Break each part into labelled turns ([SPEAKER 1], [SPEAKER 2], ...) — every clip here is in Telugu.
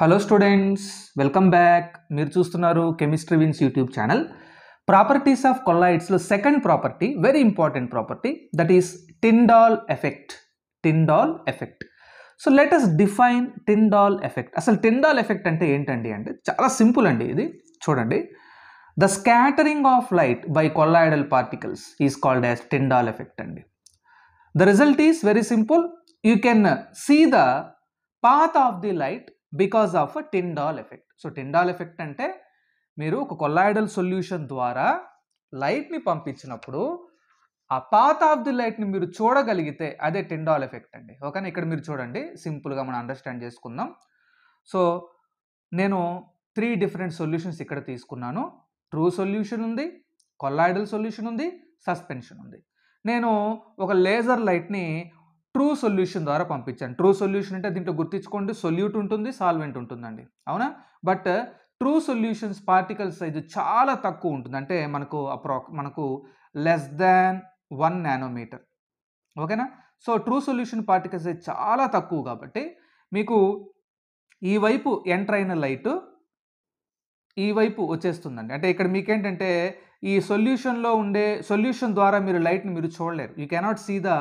[SPEAKER 1] హలో స్టూడెంట్స్ వెల్కమ్ బ్యాక్ మీరు చూస్తున్నారు chemistry wins YouTube channel properties of కొల్లాయిడ్స్లో second property very important property that is Tyndall effect Tyndall effect so let us define Tyndall effect అసలు టిండాల్ ఎఫెక్ట్ అంటే ఏంటండి అంటే చాలా సింపుల్ అండి ఇది చూడండి the scattering of light by colloidal particles is called as Tyndall effect అండి the result is very simple you can see the path of the light because of Tyndall effect so Tyndall effect అంటే మీరు ఒక కొల్లాయిడల్ సొల్యూషన్ ద్వారా లైట్ని పంపించినప్పుడు ఆ పాత్ ఆఫ్ ది లైట్ని మీరు చూడగలిగితే అదే టిండాల్ ఎఫెక్ట్ అండి ఓకేనా ఇక్కడ మీరు చూడండి సింపుల్గా మనం అండర్స్టాండ్ చేసుకుందాం సో నేను త్రీ డిఫరెంట్ సొల్యూషన్స్ ఇక్కడ తీసుకున్నాను ట్రూ సొల్యూషన్ ఉంది కొల్లాయిడల్ సొల్యూషన్ ఉంది సస్పెన్షన్ ఉంది నేను ఒక లేజర్ లైట్ని ట్రూ సొల్యూషన్ ద్వారా పంపించాను ట్రూ సొల్యూషన్ అంటే దీంట్లో గుర్తించుకోండి సొల్యూట్ ఉంటుంది సాల్వెంట్ ఉంటుందండి అవునా but true solutions particle size చాలా తక్కువ ఉంటుంది అంటే మనకు అప్రాక్ మనకు లెస్ దాన్ వన్ నానోమీటర్ ఓకేనా so true solution particle size చాలా తక్కువ కాబట్టి మీకు ఈ వైపు ఎంటర్ అయిన లైట్ ఈ వైపు వచ్చేస్తుందండి అంటే ఇక్కడ మీకేంటంటే ఈ సొల్యూషన్లో ఉండే సొల్యూషన్ ద్వారా మీరు లైట్ని మీరు చూడలేరు you cannot see the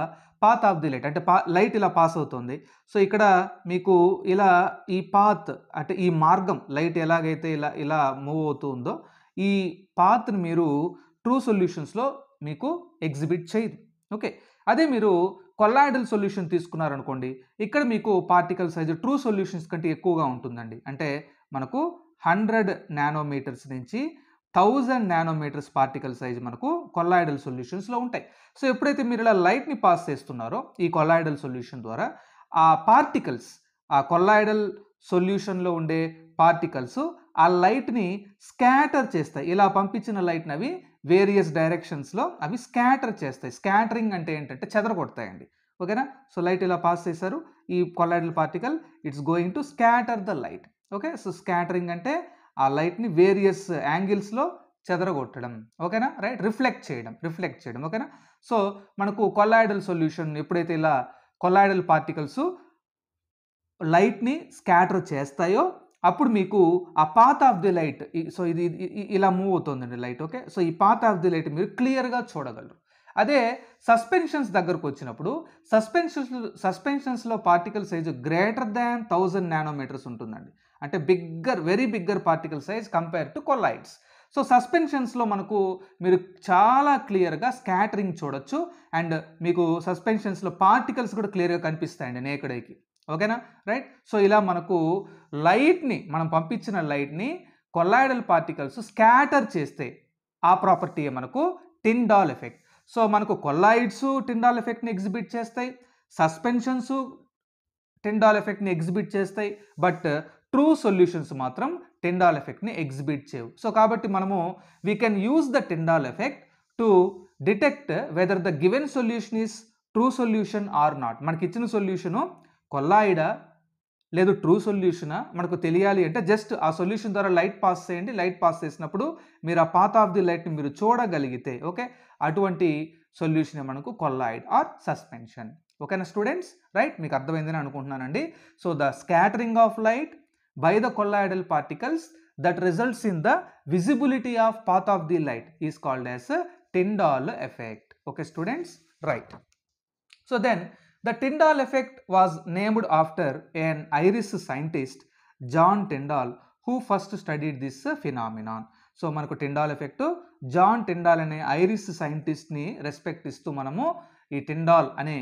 [SPEAKER 1] path of the light అంటే పా లైట్ ఇలా పాస్ అవుతుంది సో ఇక్కడ మీకు ఇలా ఈ పాత్ అంటే ఈ మార్గం లైట్ ఎలాగైతే ఇలా ఇలా మూవ్ అవుతుందో ఈ పాత్ని మీరు ట్రూ సొల్యూషన్స్లో మీకు ఎగ్జిబిట్ చేయదు ఓకే అదే మీరు కొల్లాయిడల్ సొల్యూషన్ తీసుకున్నారనుకోండి ఇక్కడ మీకు పార్టికల్ సైజు ట్రూ సొల్యూషన్స్ కంటే ఎక్కువగా ఉంటుందండి అంటే మనకు హండ్రెడ్ నానోమీటర్స్ నుంచి థౌజండ్ నానోమీటర్స్ పార్టికల్ సైజ్ మనకు కొల్లాయిడల్ సొల్యూషన్స్లో ఉంటాయి సో ఎప్పుడైతే మీరు ఇలా లైట్ని పాస్ చేస్తున్నారో ఈ కొల్లాయిడల్ సొల్యూషన్ ద్వారా ఆ పార్టికల్స్ ఆ కొల్లాయిడల్ సొల్యూషన్లో ఉండే పార్టికల్స్ ఆ లైట్ని స్కాటర్ చేస్తాయి ఇలా పంపించిన లైట్ని అవి వేరియస్ డైరెక్షన్స్లో అవి స్కాటర్ చేస్తాయి స్కాటరింగ్ అంటే ఏంటంటే చెదర కొడతాయండి ఓకేనా సో లైట్ ఇలా పాస్ చేశారు ఈ colloidal particle it's going to scatter the light okay so scattering అంటే ఆ లైట్ని వేరియస్ యాంగిల్స్లో చెదరగొట్టడం ఓకేనా రైట్ రిఫ్లెక్ట్ చేయడం రిఫ్లెక్ట్ చేయడం ఓకేనా సో మనకు కొల్లాయిడల్ సొల్యూషన్ ఎప్పుడైతే ఇలా కొల్లాయిడల్ పార్టికల్స్ లైట్ని స్కాటర్ చేస్తాయో అప్పుడు మీకు ఆ path of the light so ఇది ఇలా మూవ్ అవుతుందండి లైట్ ఓకే సో ఈ పాత్ ఆఫ్ ది లైట్ మీరు క్లియర్గా చూడగలరు అదే సస్పెన్షన్స్ దగ్గరకు వచ్చినప్పుడు సస్పెన్షన్స్ సస్పెన్షన్స్లో particle size greater than thousand nanometres ఉంటుందండి అంటే bigger very bigger particle size compare to colloids so సస్పెన్షన్స్లో మనకు మీరు చాలా క్లియర్గా స్కాటరింగ్ చూడొచ్చు అండ్ మీకు సస్పెన్షన్స్లో పార్టికల్స్ కూడా క్లియర్గా కనిపిస్తాయండి నేకడైకి ఓకేనా రైట్ సో ఇలా మనకు లైట్ని మనం పంపించిన లైట్ని కొల్లాయిడల్ పార్టికల్స్ స్కాటర్ చేస్తే ఆ ప్రాపర్టీ మనకు టిండాల్ ఎఫెక్ట్ సో మనకు కొల్లాయిడ్స్ టిండాల్ ఎఫెక్ట్ని ఎగ్జిబిట్ చేస్తాయి సస్పెన్షన్స్ టిండాల్ ఎఫెక్ట్ని ఎగ్జిబిట్ చేస్తాయి బట్ ట్రూ సొల్యూషన్స్ మాత్రం టెండాల్ ఎఫెక్ట్ని ఎగ్జిబిట్ చేయవు సో కాబట్టి మనము we can use the Tyndall effect to detect whether the given solution is true solution or not మనకి ఇచ్చిన సొల్యూషను కొల్లాయిడా లేదు ట్రూ సొల్యూషనా మనకు తెలియాలి అంటే జస్ట్ ఆ సొల్యూషన్ ద్వారా లైట్ పాస్ చేయండి లైట్ పాస్ చేసినప్పుడు మీరు ఆ పాత్ ఆఫ్ ది లైట్ని మీరు చూడగలిగితే ఓకే అటువంటి సొల్యూషన్ మనకు కొల్లాయిడ్ ఆర్ సస్పెన్షన్ ఓకేనా స్టూడెంట్స్ రైట్ మీకు అర్థమైందని అనుకుంటున్నానండి so the scattering of light by the colloidal particles that results in the visibility of path of the light is called as a Tyndall effect. Okay students, right. So then the Tyndall effect was named after an Irish scientist John Tyndall who first studied this phenomenon. So మనకు టిండాల్ ఎఫెక్ట్ జాన్ టిండాల్ అనే ఐరిస్ సైంటిస్ట్ని రెస్పెక్ట్ ఇస్తూ మనము ఈ టిండాల్ అనే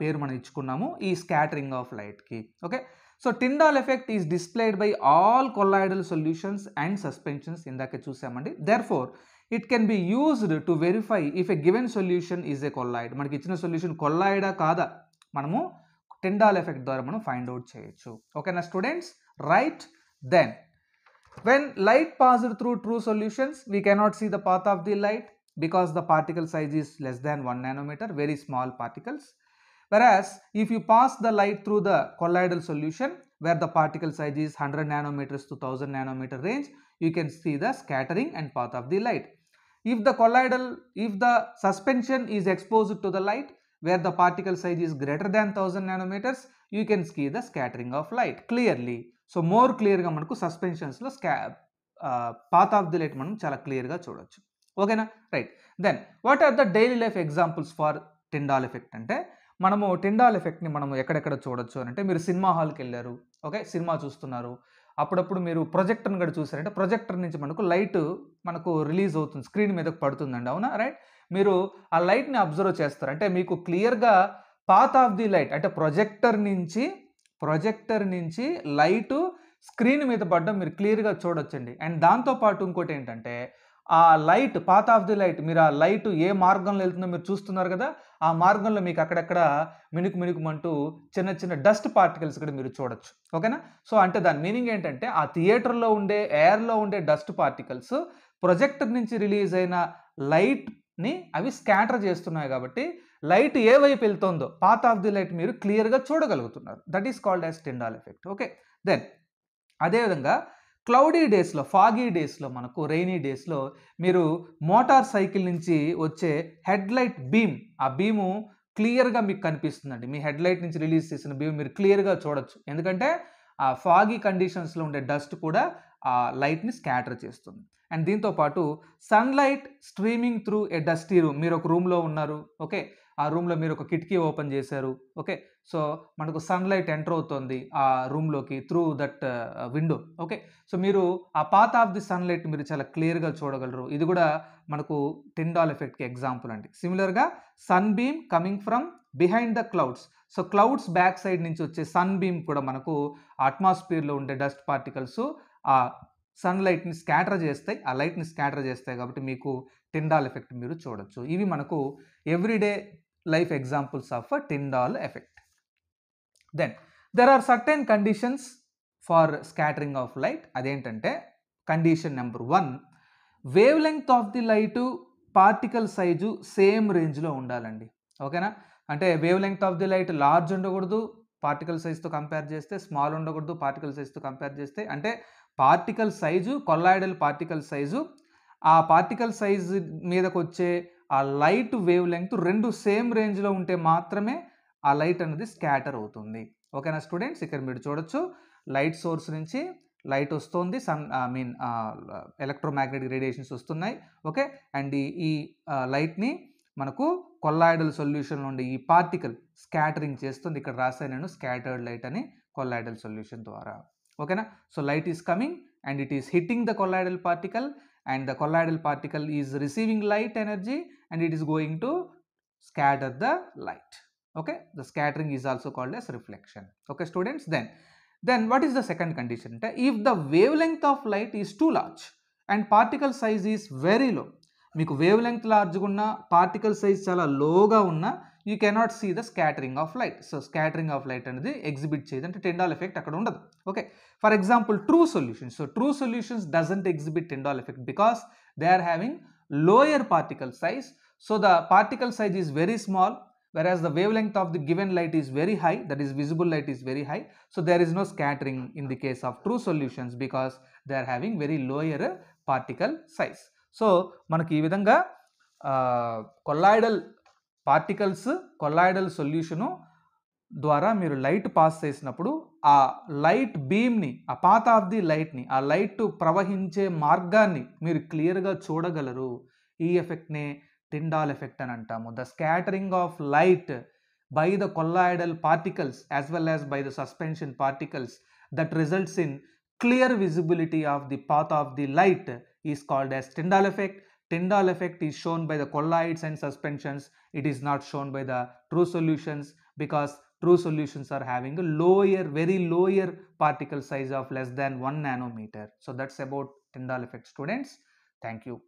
[SPEAKER 1] పేరు మనం ఇచ్చుకున్నాము ఈ స్కాటరింగ్ ఆఫ్ లైట్కి okay so Tyndall effect is displayed by all colloidal solutions and suspensions ఇందాక చూసామండి therefore it can be used to verify if a given solution is a colloid మనకి ఇచ్చిన సొల్యూషన్ కొల్లాయిడా కాదా మనము టిండాల్ ఎఫెక్ట్ ద్వారా మనం ఫైండ్ అవుట్ చేయొచ్చు ఓకేనా students right then when light passed through true solutions we cannot see the path of the light because the particle size is less than 1 nanometer, very small particles. Whereas if you pass the light through the colloidal solution where the particle size is 100 nanometers to 1000 nanometer range, you can see the scattering and path of the light. If the colloidal, if the suspension is exposed to the light where the particle size is greater than 1000 nanometers, you can see the scattering of light clearly. So more క్లియర్గా మనకు సస్పెన్షన్స్లో స్కా పాత్ ఆఫ్ ది లైట్ మనం చాలా క్లియర్గా చూడొచ్చు ఓకేనా right then what are the daily life examples for Tyndall effect అంటే మనము టిండాల్ ఎఫెక్ట్ని మనం ఎక్కడెక్కడ చూడొచ్చు అని అంటే మీరు సినిమా హాల్కి వెళ్ళారు ఓకే సినిమా చూస్తున్నారు అప్పుడప్పుడు మీరు ప్రొజెక్టర్ని కూడా చూసారంటే ప్రొజెక్టర్ నుంచి మనకు లైట్ మనకు రిలీజ్ అవుతుంది స్క్రీన్ మీదకు పడుతుందండి అవునా రైట్ మీరు ఆ లైట్ని అబ్జర్వ్ చేస్తారు అంటే మీకు క్లియర్గా పాత్ ఆఫ్ ది లైట్ అంటే ప్రొజెక్టర్ నుంచి ప్రొజెక్టర్ నుంచి లైటు స్క్రీన్ మీద పడడం మీరు క్లియర్గా చూడొచ్చండి అండ్ దాంతోపాటు ఇంకోటి ఏంటంటే ఆ light path of the light మీరు ఆ లైట్ ఏ మార్గంలో వెళ్తుందో మీరు చూస్తున్నారు కదా ఆ మార్గంలో మీకు అక్కడక్కడ మినుకు మినుకుమంటూ చిన్న చిన్న డస్ట్ పార్టికల్స్ కూడా మీరు చూడొచ్చు ఓకేనా సో అంటే దాని మీనింగ్ ఏంటంటే ఆ థియేటర్లో ఉండే ఎయిర్లో ఉండే డస్ట్ పార్టికల్స్ ప్రొజెక్టర్ నుంచి రిలీజ్ అయిన లైట్ని అవి స్కాటర్ చేస్తున్నాయి కాబట్టి లైట్ ఏ వైపు వెళ్తుందో పాత్ ఆఫ్ ది లైట్ మీరు క్లియర్గా చూడగలుగుతున్నారు that is called as Tyndall effect okay then అదేవిధంగా క్లౌడీ డేస్లో ఫాగీ డేస్లో మనకు రెయినీ డేస్లో మీరు మోటార్ సైకిల్ నుంచి వచ్చే హెడ్లైట్ బీమ్ ఆ బీము క్లియర్గా మీకు కనిపిస్తుందండి మీ హెడ్లైట్ నుంచి రిలీజ్ చేసిన బీమ్ మీరు క్లియర్గా చూడొచ్చు ఎందుకంటే ఆ ఫాగీ కండిషన్స్లో ఉండే డస్ట్ కూడా ఆ లైట్ని స్కాటర్ చేస్తుంది అండ్ దీంతోపాటు sunlight streaming through a dusty room మీరు ఒక రూమ్లో ఉన్నారు ఓకే ఆ రూమ్లో మీరు ఒక కిటికీ ఓపెన్ చేశారు ఓకే సో మనకు సన్లైట్ ఎంటర్ అవుతుంది ఆ రూమ్లోకి through that window okay so మీరు ఆ పాత్ ఆఫ్ ది సన్లైట్ మీరు చాలా క్లియర్గా చూడగలరు ఇది కూడా మనకు టిండాల్ ఎఫెక్ట్కి ఎగ్జాంపుల్ అండి సిమిలర్గా sun beam coming from behind the clouds so clouds back side నుంచి వచ్చే సన్ బీమ్ కూడా మనకు అట్మాస్ఫియర్లో ఉండే డస్ట్ పార్టికల్స్ ఆ సన్లైట్ని స్కాటర్ చేస్తాయి ఆ లైట్ని స్కాటర్ చేస్తాయి కాబట్టి మీకు టిండాల్ ఎఫెక్ట్ మీరు చూడొచ్చు ఇవి మనకు everyday life examples of a Tyndall effect then there are certain conditions for scattering of light అదేంటంటే condition number one wavelength of the light particle size same రేంజ్లో ఉండాలండి ఓకేనా అంటే wavelength of the light large ఉండకూడదు పార్టికల్ సైజ్తో కంపేర్ చేస్తే స్మాల్ ఉండకూడదు పార్టికల్ సైజ్తో కంపేర్ చేస్తే అంటే particle size colloidal particle size ఆ పార్టికల్ సైజ్ మీదకి వచ్చే ఆ లైట్ వేవ్ లెంగ్త్ రెండు సేమ్ రేంజ్లో ఉంటే మాత్రమే ఆ లైట్ అనేది స్కాటర్ అవుతుంది ఓకేనా స్టూడెంట్స్ ఇక్కడ మీరు చూడొచ్చు లైట్ సోర్స్ నుంచి లైట్ వస్తుంది sun I mean electromagnetic radiations వస్తున్నాయి ఓకే అండ్ ఈ లైట్ని మనకు కొల్లాయిడల్ సొల్యూషన్ నుండి ఈ పార్టికల్ స్కాటరింగ్ చేస్తుంది ఇక్కడ రాసాను నేను స్కాటర్డ్ లైట్ అని కొల్లాయిడల్ సొల్యూషన్ ద్వారా ఓకేనా so light is coming and it is hitting the colloidal particle and the colloidal particle is receiving light energy and it is going to scatter the light. Okay, the scattering is also called as reflection. Okay, students, then then what is the second condition? If the wavelength of light is too large and particle size is very low, మీకు వేవ్ లెంగ్త్ లార్జ్గా ఉన్న పార్టికల్ సైజ్ చాలా లోగా ఉన్న you cannot see the scattering of light so scattering of light అనేది ఎగ్జిబిట్ చేయదు అంటే టెండాల్ ఎఫెక్ట్ అక్కడ ఉండదు okay for example true solutions so true solutions doesn't exhibit Tyndall effect because they are having lower particle size. So, the particle size is very small whereas the wavelength of the given light is very high that is visible light is very high. So, there is no scattering in the case of true solutions because they are having very lower particle size. So మనకి ఈ విధంగా colloidal పార్టికల్స్ కొల్లాయిడల్ ద్వారా మీరు లైట్ పాస్ చేసినప్పుడు ఆ లైట్ బీమ్ని ఆ పాత్ ఆఫ్ ది లైట్ని ఆ లైట్ ప్రవహించే మార్గాన్ని మీరు క్లియర్గా చూడగలరు ఈ ఎఫెక్ట్నే టిండాల్ ఎఫెక్ట్ అని అంటాము the scattering of light by the colloidal particles as well as by the suspension particles that results in clear visibility of the path of the light is called as Tyndall effect Tyndall effect is shown by the colloids and suspensions it is not shown by the true solutions because true solutions are having a lower, very lower particle size of less than 1 nanometer. So that's about Tyndall effect students. Thank you.